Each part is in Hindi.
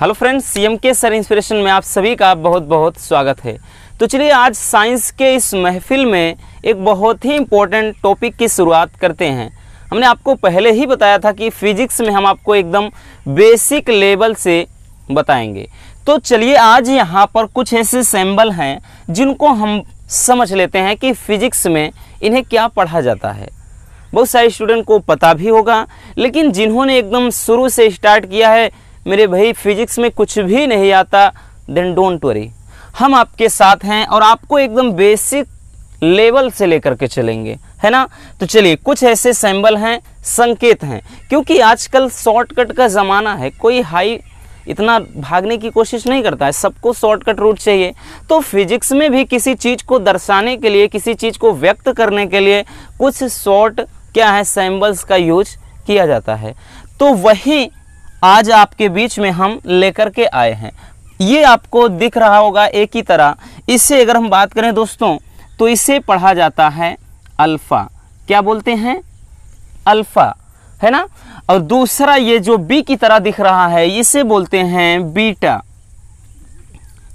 हेलो फ्रेंड्स सीएम के सर इंस्पिरेशन में आप सभी का बहुत बहुत स्वागत है तो चलिए आज साइंस के इस महफिल में एक बहुत ही इम्पोर्टेंट टॉपिक की शुरुआत करते हैं हमने आपको पहले ही बताया था कि फिजिक्स में हम आपको एकदम बेसिक लेवल से बताएंगे तो चलिए आज यहाँ पर कुछ ऐसे सैम्बल हैं जिनको हम समझ लेते हैं कि फिजिक्स में इन्हें क्या पढ़ा जाता है बहुत सारे स्टूडेंट को पता भी होगा लेकिन जिन्होंने एकदम शुरू से स्टार्ट किया है मेरे भाई फिजिक्स में कुछ भी नहीं आता देन डोंट वरी हम आपके साथ हैं और आपको एकदम बेसिक लेवल से लेकर के चलेंगे है ना तो चलिए कुछ ऐसे सैम्बल हैं संकेत हैं क्योंकि आजकल शॉर्टकट का ज़माना है कोई हाई इतना भागने की कोशिश नहीं करता है सबको शॉर्टकट रूट चाहिए तो फिजिक्स में भी किसी चीज़ को दर्शाने के लिए किसी चीज़ को व्यक्त करने के लिए कुछ शॉर्ट क्या है सैम्बल्स का यूज किया जाता है तो वही आज आपके बीच में हम लेकर के आए हैं ये आपको दिख रहा होगा एक ही तरह इससे अगर हम बात करें दोस्तों तो इसे पढ़ा जाता है अल्फ़ा क्या बोलते हैं अल्फ़ा है ना और दूसरा ये जो बी की तरह दिख रहा है इसे बोलते हैं बीटा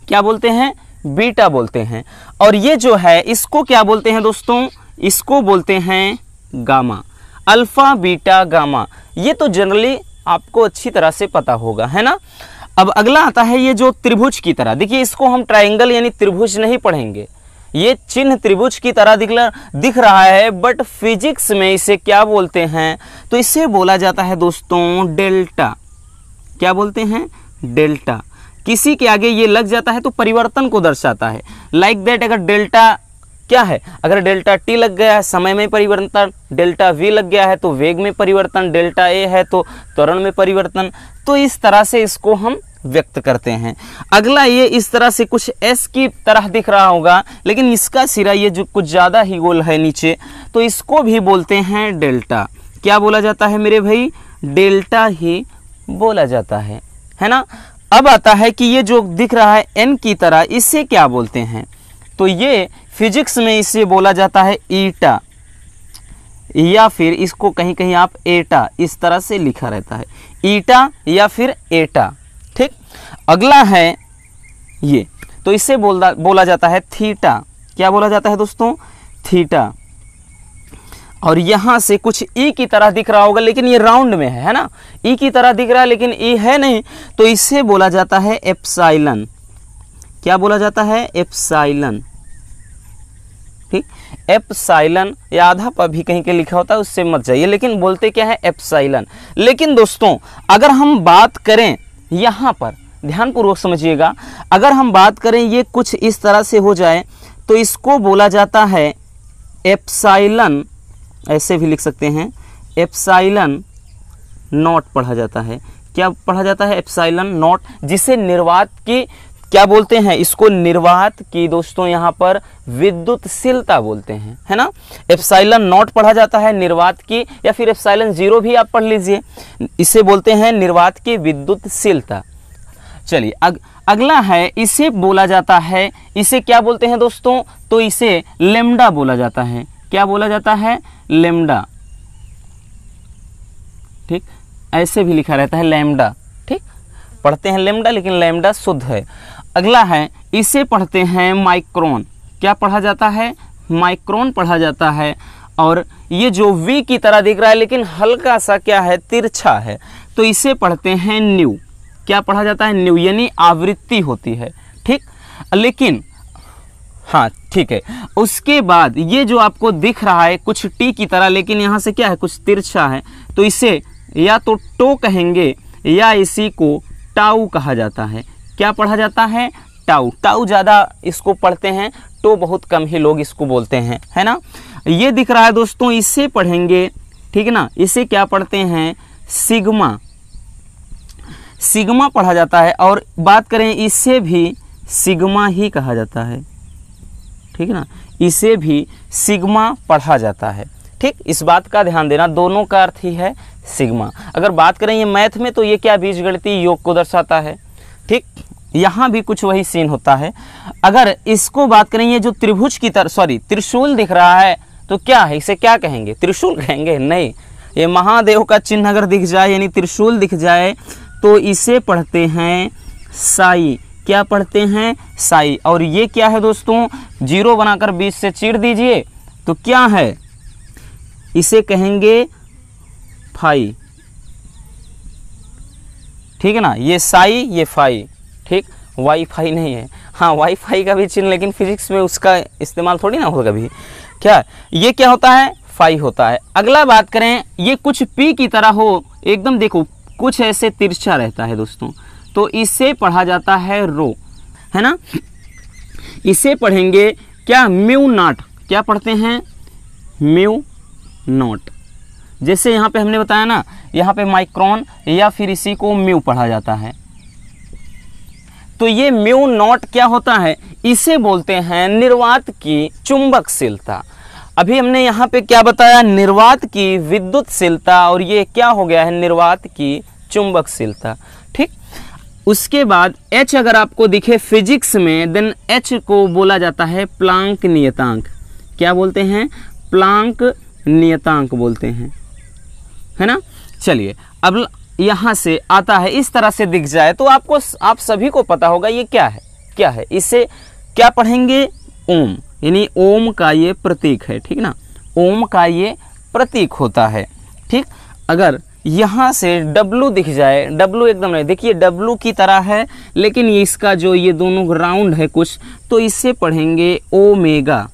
क्या बोलते हैं बीटा बोलते हैं और ये जो है इसको क्या बोलते हैं दोस्तों इसको बोलते हैं गामा अल्फ़ा बीटा गामा ये तो जनरली आपको अच्छी तरह से पता होगा है ना अब अगला आता है ये जो त्रिभुज की तरह देखिए इसको हम ट्राइंगल यानी त्रिभुज नहीं पढ़ेंगे ये चिन्ह त्रिभुज की तरह दिख दिख रहा है बट फिजिक्स में इसे क्या बोलते हैं तो इसे बोला जाता है दोस्तों डेल्टा क्या बोलते हैं डेल्टा किसी के आगे ये लग जाता है तो परिवर्तन को दर्शाता है लाइक like दैट अगर डेल्टा क्या है अगर डेल्टा टी लग गया है समय में परिवर्तन डेल्टा वी लग गया है तो वेग में परिवर्तन डेल्टा ए है तो त्वरण में परिवर्तन तो इस तरह से इसको हम व्यक्त करते हैं अगला ये इस तरह से कुछ एस की तरह दिख रहा होगा लेकिन इसका सिरा ये जो कुछ ज़्यादा ही गोल है नीचे तो इसको भी बोलते हैं डेल्टा क्या बोला जाता है मेरे भाई डेल्टा ही बोला जाता है है ना अब आता है कि ये जो दिख रहा है एन की तरह इसे क्या बोलते हैं तो ये फिजिक्स में इसे बोला जाता है ईटा या फिर इसको कहीं कहीं आप एटा इस तरह से लिखा रहता है ईटा या फिर एटा ठीक अगला है ये तो इसे बोला बोला जाता है थीटा क्या बोला जाता है दोस्तों थीटा और यहां से कुछ ई की तरह दिख रहा होगा लेकिन ये राउंड में है है ना ई की तरह दिख रहा है लेकिन ई है नहीं तो इसे बोला जाता है एप्साइलन क्या बोला जाता है एप्साइलन ठीक एपसाइलन या आधा पर भी कहीं के लिखा होता है उससे मत जाइए लेकिन बोलते क्या है एपसाइलन लेकिन दोस्तों अगर हम बात करें यहाँ पर ध्यानपूर्वक समझिएगा अगर हम बात करें ये कुछ इस तरह से हो जाए तो इसको बोला जाता है एप्साइलन ऐसे भी लिख सकते हैं एप्साइलन नॉट पढ़ा जाता है क्या पढ़ा जाता है एप्साइलन नॉट जिसे निर्वात की क्या बोलते हैं इसको निर्वात की दोस्तों यहां पर विद्युतशीलता बोलते हैं है ना एफसाइलन नॉट पढ़ा जाता है निर्वात की या फिर एफसाइलन जीरो भी आप पढ़ लीजिए इसे बोलते हैं निर्वात की विद्युतशीलता चलिए अग, अगला है इसे बोला जाता है इसे क्या बोलते हैं दोस्तों तो इसे लेमडा बोला जाता है क्या बोला जाता है लेमडा ठीक ऐसे भी लिखा रहता है लेमडा पढ़ते हैं लेमडा लेकिन लेमडा शुद्ध है अगला है इसे पढ़ते हैं माइक्रोन क्या पढ़ा जाता है माइक्रोन पढ़ा जाता है और ये जो वी की तरह दिख रहा है लेकिन हल्का सा क्या है तिरछा है तो इसे पढ़ते हैं न्यू क्या पढ़ा जाता है न्यू यानी आवृत्ति होती है ठीक लेकिन हाँ ठीक है उसके बाद ये जो आपको दिख रहा है कुछ टी की तरह लेकिन यहाँ से क्या है कुछ तिरछा है तो इसे या तो टो कहेंगे या इसी को टाऊ कहा जाता है क्या पढ़ा जाता है टाऊ टाऊ ज़्यादा इसको पढ़ते हैं तो बहुत कम ही लोग इसको बोलते हैं है ना ये दिख रहा है दोस्तों इससे पढ़ेंगे ठीक है ना इसे क्या पढ़ते हैं सिग्मा सिग्मा पढ़ा जाता है और बात करें इसे भी सिग्मा ही कहा जाता है ठीक है ना इसे भी सिग्मा पढ़ा जाता है ठीक इस बात का ध्यान देना दोनों का अर्थ ही है सिग्मा अगर बात करें ये मैथ में तो ये क्या गणती योग को दर्शाता है ठीक यहाँ भी कुछ वही सीन होता है अगर इसको बात करें ये जो त्रिभुज की तरह सॉरी त्रिशूल दिख रहा है तो क्या है इसे क्या कहेंगे त्रिशूल कहेंगे नहीं ये महादेव का चिन्ह अगर दिख जाए यानी त्रिशूल दिख जाए तो इसे पढ़ते हैं साई क्या पढ़ते हैं साई और ये क्या है दोस्तों जीरो बनाकर बीच से चीर दीजिए तो क्या है इसे कहेंगे फाई ठीक है ना ये साई ये फाई ठीक वाईफाई नहीं है हाँ वाईफाई का भी चिन्ह लेकिन फिजिक्स में उसका इस्तेमाल थोड़ी ना होगा कभी क्या ये क्या होता है फाई होता है अगला बात करें ये कुछ पी की तरह हो एकदम देखो कुछ ऐसे तिरछा रहता है दोस्तों तो इसे पढ़ा जाता है रो है ना इसे पढ़ेंगे क्या म्यू नाट क्या पढ़ते हैं म्यू नॉट जैसे यहाँ पे हमने बताया ना यहाँ पे माइक्रोन या फिर इसी को म्यू पढ़ा जाता है तो ये म्यू नॉट क्या होता है इसे बोलते हैं निर्वात की चुंबकशीलता अभी हमने यहाँ पे क्या बताया निर्वात की विद्युतशीलता और ये क्या हो गया है निर्वात की चुंबकशीलता ठीक उसके बाद एच अगर आपको दिखे फिजिक्स में देन एच को बोला जाता है प्लांक नियतांक क्या बोलते हैं प्लांक नियतांक बोलते हैं है ना चलिए अब यहाँ से आता है इस तरह से दिख जाए तो आपको आप सभी को पता होगा ये क्या है क्या है इसे क्या पढ़ेंगे ओम यानी ओम का ये प्रतीक है ठीक ना ओम का ये प्रतीक होता है ठीक अगर यहाँ से डब्लू दिख जाए डब्लू एकदम नहीं देखिए डब्लू की तरह है लेकिन इसका जो ये दोनों राउंड है कुछ तो इसे पढ़ेंगे ओमेगा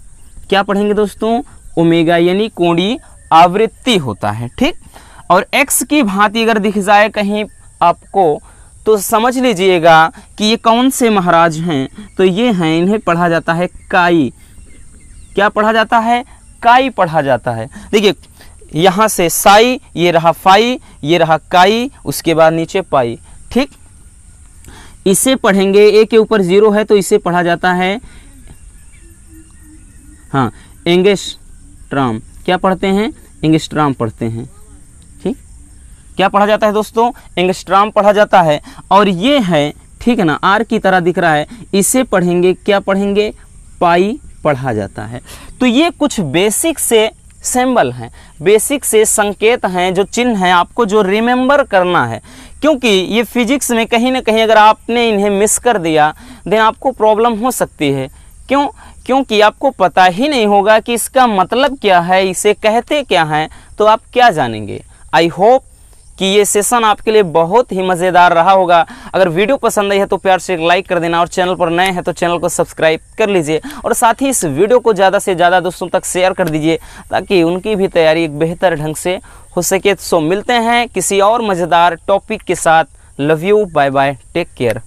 क्या पढ़ेंगे दोस्तों ओमेगा यानी कोणी आवृत्ति होता है ठीक और एक्स की भांति अगर दिख जाए कहीं आपको तो समझ लीजिएगा कि ये कौन से महाराज हैं तो ये हैं इन्हें पढ़ा जाता है काई क्या पढ़ा जाता है काई पढ़ा जाता है देखिए यहाँ से साई ये रहा फाई ये रहा काई उसके बाद नीचे पाई ठीक इसे पढ़ेंगे ए के ऊपर जीरो है तो इसे पढ़ा जाता है हाँ इंग्लिश ट्राम क्या पढ़ते हैं इंग्लिश ट्राम पढ़ते हैं क्या पढ़ा जाता है दोस्तों एंगस्ट्राम पढ़ा जाता है और ये है ठीक है ना आर की तरह दिख रहा है इसे पढ़ेंगे क्या पढ़ेंगे पाई पढ़ा जाता है तो ये कुछ बेसिक से सिंबल हैं बेसिक से संकेत हैं जो चिन्ह हैं आपको जो रिमेंबर करना है क्योंकि ये फिजिक्स में कहीं ना कहीं अगर आपने इन्हें मिस कर दिया देन आपको प्रॉब्लम हो सकती है क्यों क्योंकि आपको पता ही नहीं होगा कि इसका मतलब क्या है इसे कहते क्या हैं तो आप क्या जानेंगे आई होप कि ये सेशन आपके लिए बहुत ही मज़ेदार रहा होगा अगर वीडियो पसंद आई है तो प्यार से एक लाइक कर देना और चैनल पर नए हैं तो चैनल को सब्सक्राइब कर लीजिए और साथ ही इस वीडियो को ज़्यादा से ज़्यादा दोस्तों तक शेयर कर दीजिए ताकि उनकी भी तैयारी एक बेहतर ढंग से हो सके सो तो मिलते हैं किसी और मज़ेदार टॉपिक के साथ love you bye bye take care